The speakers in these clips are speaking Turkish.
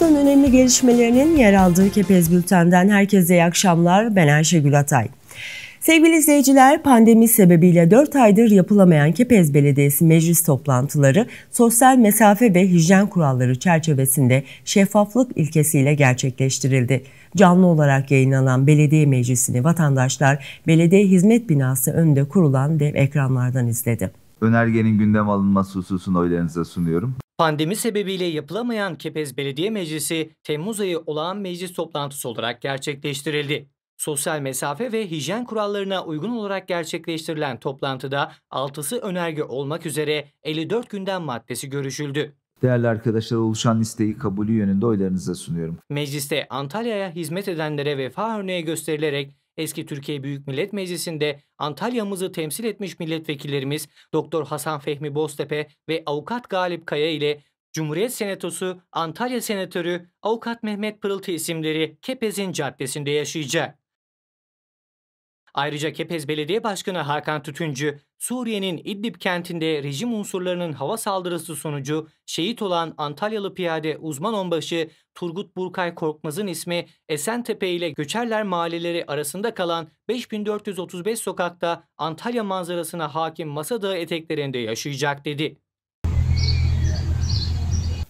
Haftanın önemli gelişmelerinin yer aldığı Kepez Bülten'den herkese iyi akşamlar. Ben Ayşegül Atay. Sevgili izleyiciler, pandemi sebebiyle 4 aydır yapılamayan Kepez Belediyesi meclis toplantıları sosyal mesafe ve hijyen kuralları çerçevesinde şeffaflık ilkesiyle gerçekleştirildi. Canlı olarak yayınlanan belediye meclisini vatandaşlar belediye hizmet binası önünde kurulan dev ekranlardan izledi. Önergenin gündem alınması hususunu oylarınıza sunuyorum. Pandemi sebebiyle yapılamayan Kepez Belediye Meclisi Temmuz ayı olağan meclis toplantısı olarak gerçekleştirildi. Sosyal mesafe ve hijyen kurallarına uygun olarak gerçekleştirilen toplantıda 6'sı önerge olmak üzere 54 günden maddesi görüşüldü. Değerli arkadaşlar oluşan listeyi kabulü yönünde oylarınıza sunuyorum. Mecliste Antalya'ya hizmet edenlere vefa örneği gösterilerek eski Türkiye Büyük Millet Meclisi'nde Antalya'mızı temsil etmiş milletvekillerimiz Doktor Hasan Fehmi Boztepe ve Avukat Galip Kaya ile Cumhuriyet Senatosu, Antalya Senatörü, Avukat Mehmet Pırıltı isimleri Kepez'in caddesinde yaşayacak. Ayrıca Kepez Belediye Başkanı Hakan Tütüncü, Suriye'nin İdlib kentinde rejim unsurlarının hava saldırısı sonucu şehit olan Antalyalı piyade uzman onbaşı Turgut Burkay Korkmaz'ın ismi Esentepe ile Göçerler mahalleleri arasında kalan 5435 sokakta Antalya manzarasına hakim Masa eteklerinde yaşayacak dedi.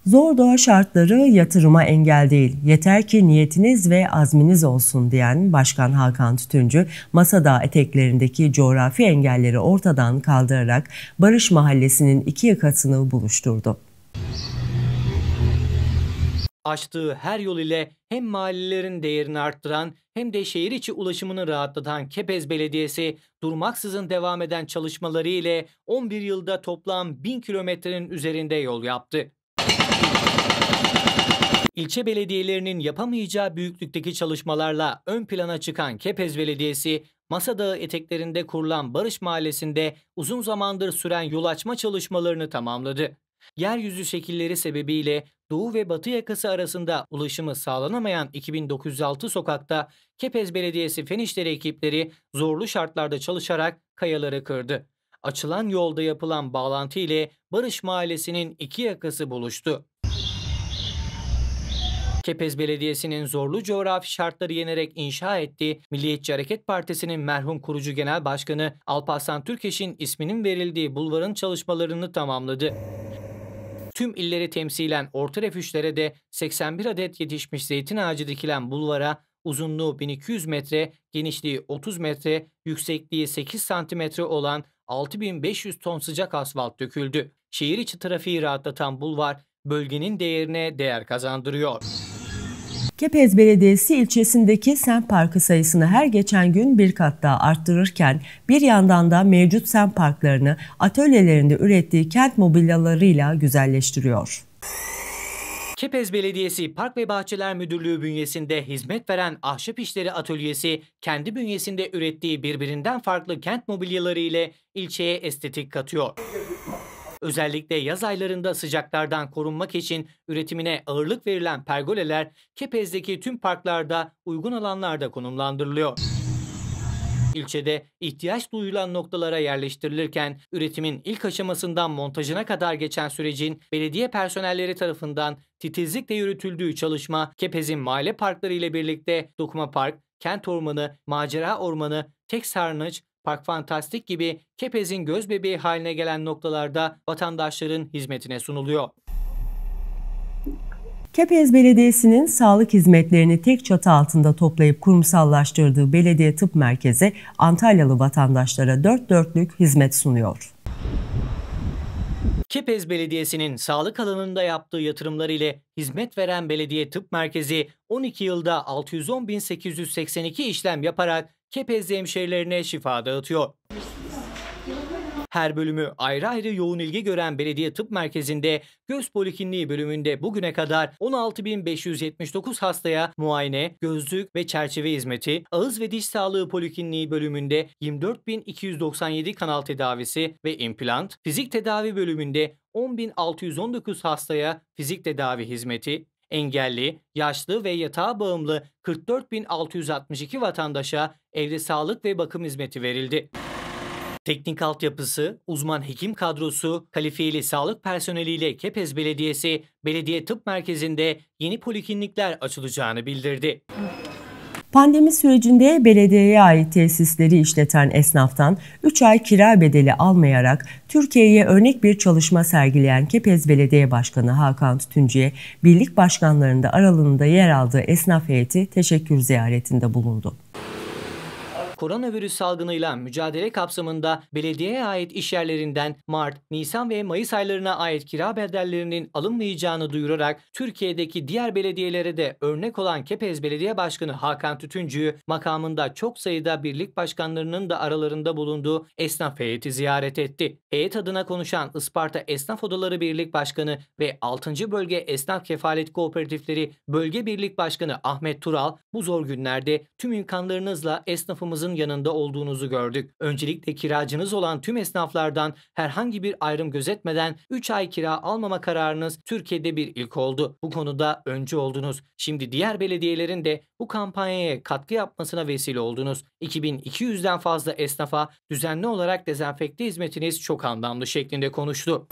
Zor doğa şartları yatırıma engel değil. Yeter ki niyetiniz ve azminiz olsun diyen Başkan Hakan Tütüncü, Masada eteklerindeki coğrafi engelleri ortadan kaldırarak Barış Mahallesi'nin iki yakasını buluşturdu. Açtığı her yol ile hem mahallelerin değerini arttıran hem de şehir içi ulaşımını rahatlatan Kepez Belediyesi durmaksızın devam eden çalışmaları ile 11 yılda toplam 1000 kilometrenin üzerinde yol yaptı. İlçe belediyelerinin yapamayacağı büyüklükteki çalışmalarla ön plana çıkan Kepez Belediyesi, Masa Dağı eteklerinde kurulan Barış Mahallesi'nde uzun zamandır süren yol açma çalışmalarını tamamladı. Yeryüzü şekilleri sebebiyle doğu ve batı yakası arasında ulaşımı sağlanamayan 2906 sokakta Kepez Belediyesi Fenişleri ekipleri zorlu şartlarda çalışarak kayaları kırdı açılan yolda yapılan bağlantı ile Barış Mahallesi'nin iki yakası buluştu. Kepez Belediyesi'nin zorlu coğrafi şartları yenerek inşa ettiği Milliyetçi Hareket Partisi'nin merhum kurucu genel başkanı Alparslan Türkeş'in isminin verildiği bulvarın çalışmalarını tamamladı. Tüm illeri temsilen orta refüjlere de 81 adet yetişmiş zeytin ağacı dikilen bulvara uzunluğu 1200 metre, genişliği 30 metre, yüksekliği 8 santimetre olan 6500 ton sıcak asfalt döküldü. Şehir içi trafiği rahatlatan bulvar bölgenin değerine değer kazandırıyor. Kepez Belediyesi ilçesindeki sen parkı sayısını her geçen gün bir kat daha arttırırken bir yandan da mevcut sen parklarını atölyelerinde ürettiği kent mobilyalarıyla güzelleştiriyor. Kepez Belediyesi Park ve Bahçeler Müdürlüğü bünyesinde hizmet veren Ahşap İşleri Atölyesi, kendi bünyesinde ürettiği birbirinden farklı kent mobilyaları ile ilçeye estetik katıyor. Özellikle yaz aylarında sıcaklardan korunmak için üretimine ağırlık verilen pergoleler Kepez'deki tüm parklarda uygun alanlarda konumlandırılıyor. İlçede ihtiyaç duyulan noktalara yerleştirilirken üretimin ilk aşamasından montajına kadar geçen sürecin belediye personelleri tarafından titizlikle yürütüldüğü çalışma Kepez'in mahalle parkları ile birlikte Dokuma Park, Kent Ormanı, Macera Ormanı, Tek Sarnıç, Park Fantastik gibi Kepez'in göz bebeği haline gelen noktalarda vatandaşların hizmetine sunuluyor. Kepez Belediyesi'nin sağlık hizmetlerini tek çatı altında toplayıp kurumsallaştırdığı belediye tıp merkezi Antalyalı vatandaşlara dört dörtlük hizmet sunuyor. Kepez Belediyesi'nin sağlık alanında yaptığı yatırımlar ile hizmet veren belediye tıp merkezi 12 yılda 610.882 işlem yaparak Kepezli hemşerilerine şifa dağıtıyor. Her bölümü ayrı ayrı yoğun ilgi gören Belediye Tıp Merkezi'nde göz polikliniği bölümünde bugüne kadar 16.579 hastaya muayene, gözlük ve çerçeve hizmeti, ağız ve diş sağlığı polikliniği bölümünde 24.297 kanal tedavisi ve implant, fizik tedavi bölümünde 10.619 hastaya fizik tedavi hizmeti, engelli, yaşlı ve yatağa bağımlı 44.662 vatandaşa evde sağlık ve bakım hizmeti verildi. Teknik altyapısı, uzman hekim kadrosu, kalifiyeli sağlık personeliyle Kepez Belediyesi, belediye tıp merkezinde yeni poliklinikler açılacağını bildirdi. Pandemi sürecinde belediyeye ait tesisleri işleten esnaftan 3 ay kira bedeli almayarak Türkiye'ye örnek bir çalışma sergileyen Kepez Belediye Başkanı Hakan Tütüncü'ye birlik başkanlarında aralığında yer aldığı esnaf heyeti teşekkür ziyaretinde bulundu koronavirüs salgınıyla mücadele kapsamında belediyeye ait işyerlerinden Mart, Nisan ve Mayıs aylarına ait kira bedellerinin alınmayacağını duyurarak Türkiye'deki diğer belediyelere de örnek olan Kepez Belediye Başkanı Hakan Tütüncü, makamında çok sayıda birlik başkanlarının da aralarında bulunduğu esnaf heyeti ziyaret etti. Heyet adına konuşan Isparta Esnaf Odaları Birlik Başkanı ve 6. Bölge Esnaf Kefalet Kooperatifleri Bölge Birlik Başkanı Ahmet Tural bu zor günlerde tüm imkanlarınızla esnafımızın kiracınızın yanında olduğunuzu gördük. Öncelikle kiracınız olan tüm esnaflardan herhangi bir ayrım gözetmeden 3 ay kira almama kararınız Türkiye'de bir ilk oldu. Bu konuda öncü oldunuz. Şimdi diğer belediyelerin de bu kampanyaya katkı yapmasına vesile oldunuz. 2200'den fazla esnafa düzenli olarak dezenfekte hizmetiniz çok anlamlı şeklinde konuştu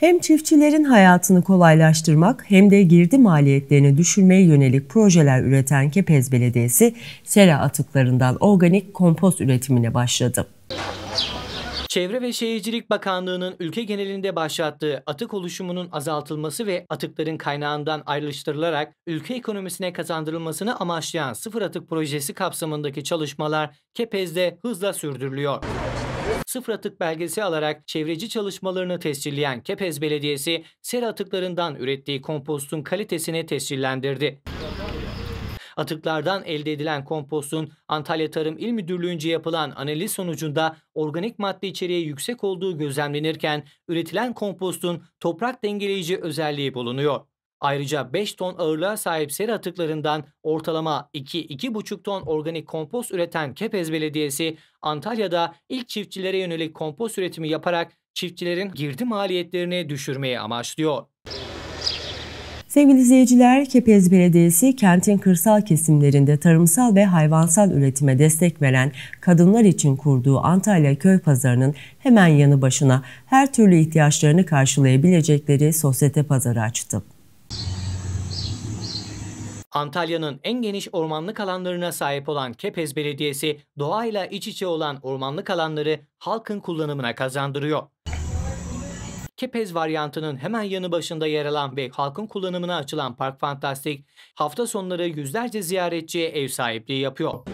hem çiftçilerin hayatını kolaylaştırmak hem de girdi maliyetlerini düşürmeye yönelik projeler üreten Kepez Belediyesi sera atıklarından organik kompost üretimine başladı. Çevre ve Şehircilik Bakanlığı'nın ülke genelinde başlattığı atık oluşumunun azaltılması ve atıkların kaynağından ayrıştırılarak ülke ekonomisine kazandırılmasını amaçlayan sıfır atık projesi kapsamındaki çalışmalar Kepez'de hızla sürdürülüyor. Sıfır atık belgesi alarak çevreci çalışmalarını tescilleyen Kepez Belediyesi, ser atıklarından ürettiği kompostun kalitesini tescillendirdi. Atıklardan elde edilen kompostun Antalya Tarım İl Müdürlüğü'nce yapılan analiz sonucunda organik madde içeriği yüksek olduğu gözlemlenirken üretilen kompostun toprak dengeleyici özelliği bulunuyor. Ayrıca 5 ton ağırlığa sahip seri atıklarından ortalama 2-2,5 ton organik kompost üreten Kepez Belediyesi, Antalya'da ilk çiftçilere yönelik kompost üretimi yaparak çiftçilerin girdi maliyetlerini düşürmeyi amaçlıyor. Sevgili izleyiciler, Kepez Belediyesi kentin kırsal kesimlerinde tarımsal ve hayvansal üretime destek veren kadınlar için kurduğu Antalya Köy Pazarı'nın hemen yanı başına her türlü ihtiyaçlarını karşılayabilecekleri sosyete pazarı açtı. Antalya'nın en geniş ormanlık alanlarına sahip olan Kepez Belediyesi, doğayla iç içe olan ormanlık alanları halkın kullanımına kazandırıyor. Kepez varyantının hemen yanı başında yer alan ve halkın kullanımına açılan Park Fantastik, hafta sonları yüzlerce ziyaretçiye ev sahipliği yapıyor.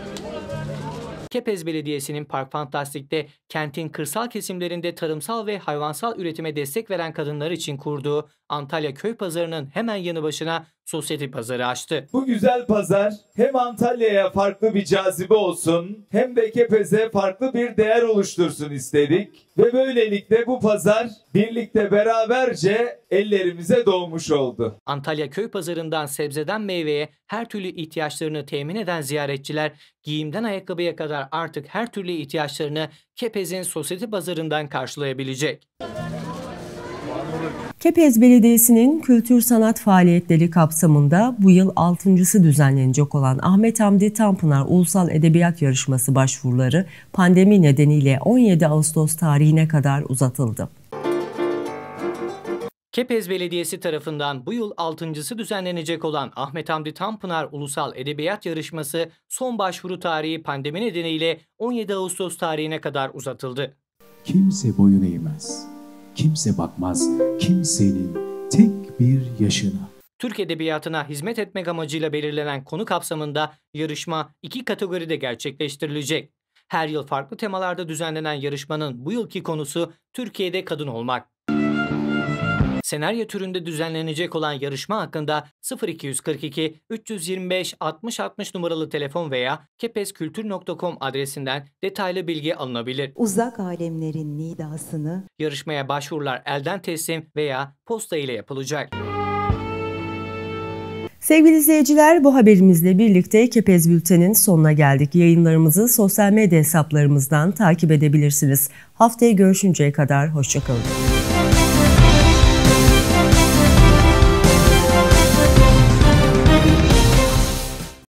Kepez Belediyesi'nin Park Fantastik'te kentin kırsal kesimlerinde tarımsal ve hayvansal üretime destek veren kadınlar için kurduğu Antalya Köy Pazarı'nın hemen yanı başına sosyete pazarı açtı. Bu güzel pazar hem Antalya'ya farklı bir cazibe olsun hem de Kepez'e farklı bir değer oluştursun istedik. Ve böylelikle bu pazar birlikte beraberce ellerimize doğmuş oldu. Antalya köy pazarından sebzeden meyveye her türlü ihtiyaçlarını temin eden ziyaretçiler giyimden ayakkabıya kadar artık her türlü ihtiyaçlarını Kepez'in sosyete pazarından karşılayabilecek. Kepez Belediyesi'nin kültür sanat faaliyetleri kapsamında bu yıl 6.sı düzenlenecek olan Ahmet Hamdi Tanpınar Ulusal Edebiyat Yarışması başvuruları pandemi nedeniyle 17 Ağustos tarihine kadar uzatıldı. Kepez Belediyesi tarafından bu yıl 6.sı düzenlenecek olan Ahmet Hamdi Tanpınar Ulusal Edebiyat Yarışması son başvuru tarihi pandemi nedeniyle 17 Ağustos tarihine kadar uzatıldı. Kimse boyun eğmez kimse bakmaz kimsenin tek bir yaşına. Türk Edebiyatı'na hizmet etmek amacıyla belirlenen konu kapsamında yarışma iki kategoride gerçekleştirilecek. Her yıl farklı temalarda düzenlenen yarışmanın bu yılki konusu Türkiye'de kadın olmak senaryo türünde düzenlenecek olan yarışma hakkında 0242 325 6060 60 numaralı telefon veya kepeskültür.com adresinden detaylı bilgi alınabilir. Uzak alemlerin nidasını yarışmaya başvurular elden teslim veya posta ile yapılacak. Sevgili izleyiciler bu haberimizle birlikte Kepez Bülten'in sonuna geldik. Yayınlarımızı sosyal medya hesaplarımızdan takip edebilirsiniz. Haftaya görüşünceye kadar hoşçakalın.